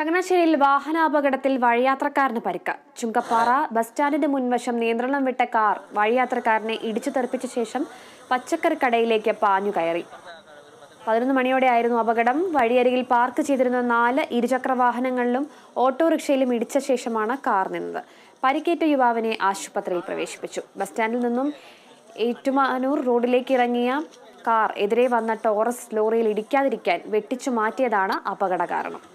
ചങ്ങനാശ്ശേരിയിൽ വാഹനാപകടത്തിൽ വഴിയാത്രക്കാരന് പരിക്ക് ചുങ്കപ്പാറ ബസ് സ്റ്റാൻഡിന്റെ മുൻവശം നിയന്ത്രണം വിട്ട കാർ വഴിയാത്രക്കാരനെ ഇടിച്ചു തെറിപ്പിച്ച ശേഷം പച്ചക്കറി കടയിലേക്ക് പാഞ്ഞു കയറി പതിനൊന്ന് മണിയോടെയായിരുന്നു അപകടം വഴിയരികിൽ പാർക്ക് ചെയ്തിരുന്ന നാല് ഇരുചക്ര വാഹനങ്ങളിലും ഓട്ടോറിക്ഷയിലും ഇടിച്ച ശേഷമാണ് കാർ നിന്നത് പരിക്കേറ്റ യുവാവിനെ ആശുപത്രിയിൽ പ്രവേശിപ്പിച്ചു ബസ് സ്റ്റാൻഡിൽ നിന്നും ഏറ്റുമാനൂർ റോഡിലേക്ക് ഇറങ്ങിയ കാർ എതിരെ വന്ന ടോറസ് ലോറിയിൽ ഇടിക്കാതിരിക്കാൻ വെട്ടിച്ചു മാറ്റിയതാണ് അപകട കാരണം